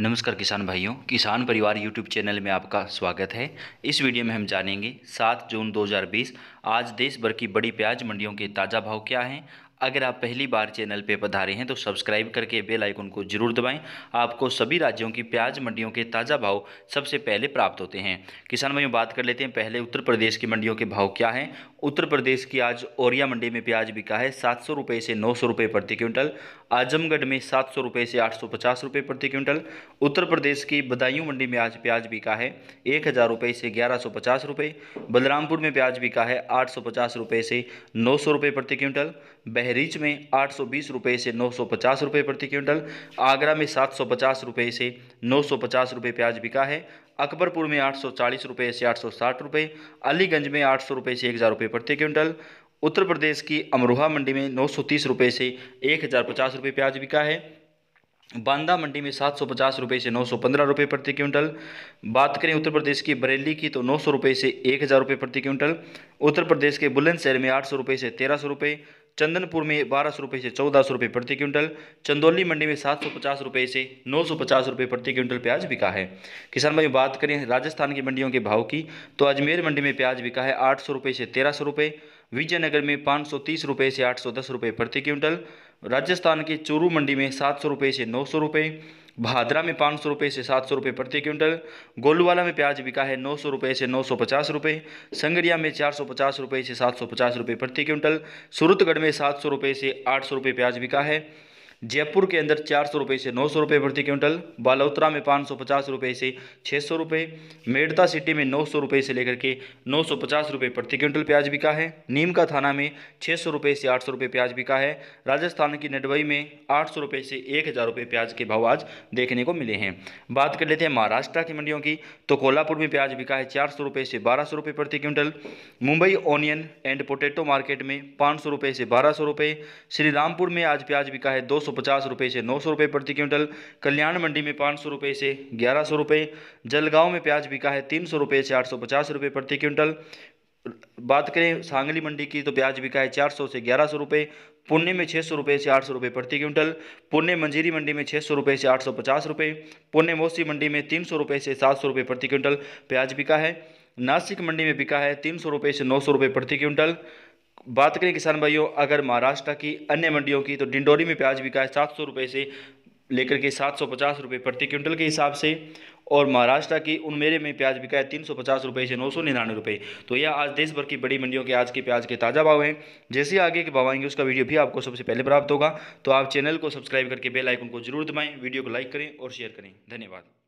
नमस्कार किसान भाइयों किसान परिवार यूट्यूब चैनल में आपका स्वागत है इस वीडियो में हम जानेंगे 7 जून 2020 आज देश भर की बड़ी प्याज मंडियों के ताज़ा भाव क्या हैं अगर आप पहली बार चैनल पर पधारे हैं तो सब्सक्राइब करके बेल आइकन को जरूर दबाएं आपको सभी राज्यों की प्याज मंडियों के ताज़ा भाव सबसे पहले प्राप्त होते हैं किसान भाइयों बात कर लेते हैं पहले उत्तर प्रदेश की मंडियों के भाव क्या हैं उत्तर प्रदेश की आज ओरिया मंडी में प्याज बिका है सात सौ रुपये से नौ सौ रुपये प्रति क्विंटल आजमगढ़ में सात सौ रुपये से आठ सौ पचास रुपये प्रति क्विंटल उत्तर प्रदेश की बदायूं मंडी में आज प्याज बिका है एक हज़ार रुपये से ग्यारह सौ पचास रुपये बलरामपुर में प्याज बिका है आठ सौ पचास रुपये से नौ सौ रुपये प्रति क्विंटल बहरीच में आठ सौ बीस रुपये से नौ सौ पचास रुपये प्रति क्विंटल आगरा में सात सौ पचास रुपये से नौ सौ पचास रुपये प्याज बिका है अकबरपुर में आठ सौ चालीस रुपये से आठ सौ साठ रुपये अलीगंज में आठ सौ रुपये से एक हज़ार रुपये प्रति क्विंटल उत्तर प्रदेश की अमरोहा मंडी में नौ सौ तीस रुपये से एक हज़ार पचास रुपये प्याज बिका है बांदा मंडी में सात सौ पचास रुपये से नौ सौ पंद्रह रुपये प्रति क्विंटल बात करें उत्तर प्रदेश की बरेली की तो नौ सौ रुपये से एक हज़ार रुपये प्रति क्विंटल उत्तर प्रदेश के बुलंदशहर में आठ सौ रुपये से तेरह सौ रुपये चंदनपुर में बारह सौ रुपये से चौदह सौ रुपये प्रति क्विंटल चंदौली मंडी में सात सौ पचास रुपये से नौ सौ पचास रुपये प्रति क्विंटल प्याज बिका है किसान भाई बात करें राजस्थान की मंडियों के भाव की तो अजमेर मंडी में प्याज बिका है आठ सौ रुपये से तेरह सौ रुपये विजयनगर में पाँच सौ तीस रुपये से आठ सौ दस रुपये प्रति क्विंटल राजस्थान के चूरू मंडी में सात सौ रुपये से नौ सौ रुपये भादरा में पाँच सौ रुपये से सात सौ रुपये प्रति क्विंटल गोलवाला में प्याज बिका है नौ सौ रुपये से नौ सौ पचास रुपये संगरिया में चार सौ पचास रुपये से सात सौ पचास रुपये प्रति क्विंटल सूरतगढ़ में सात सौ रुपये से आठ सौ रुपये प्याज बिका है जयपुर के अंदर चार सौ रुपये से नौ सौ रुपये प्रति क्विंटल बालोतरा में पाँच सौ पचास रुपये से छः सौ रुपये मेड़ता सिटी में नौ सौ रुपये से लेकर के नौ सौ पचास रुपये प्रति क्विंटल प्याज बिका है नीम का थाना में छः सौ रुपये से आठ सौ रुपये प्याज बिका है राजस्थान की नडवई में आठ सौ रुपये से एक हज़ार रुपये प्याज के भाव आज देखने को मिले हैं बात कर लेते हैं महाराष्ट्र की मंडियों की तो कोल्हापुर में प्याज बिका है चार सौ रुपये से बारह सौ रुपये प्रति quintal Mumbai onion and potato market में पाँच सौ रुपये से बारह सौ रुपये श्री रामपुर में आज प्याज बिका है दो सौ पचास रुपये से नौ सौ रुपये प्रति क्विंटल कल्याण मंडी में पाँच सौ रुपये से ग्यारह सौ रुपये जलगांव में प्याज बिका है तीन सौ रुपये से आठ सौ पचास रुपये प्रति क्विंटल बात करें सांगली मंडी की तो प्याज बिका है चार सौ से ग्यारह सौ रुपये पुणे में छः सौ रुपये से आठ सौ रुपये प्रति क्विंटल पुणे मंजीरी मंडी में छः सौ रुपये से आठ सौ पचास रुपये पुणे मौसी मंडी में तीन सौ रुपये से सात सौ रुपये प्रति क्विंटल प्याज बिका है नासिक मंडी में बिका है तीन सौ रुपये से नौ सौ रुपये प्रति क्विंटल बात करें किसान भाइयों अगर महाराष्ट्र की अन्य मंडियों की तो डिंडोरी में प्याज बिका है सात सौ रुपये से लेकर के सात सौ पचास रुपये प्रति क्विंटल के हिसाब से और महाराष्ट्र की उनमेरे में प्याज बिका है तीन सौ पचास रुपये से नौ सौ निन्यानवे रुपये तो यह आज देश भर की बड़ी मंडियों के आज के प्याज के ताज़ा भाव हैं जैसे आगे के भाव आएंगे उसका वीडियो भी आपको सबसे पहले प्राप्त होगा तो आप चैनल को सब्सक्राइब करके बेल आइकन को जरूर दबाएँ वीडियो को लाइक करें और शेयर करें धन्यवाद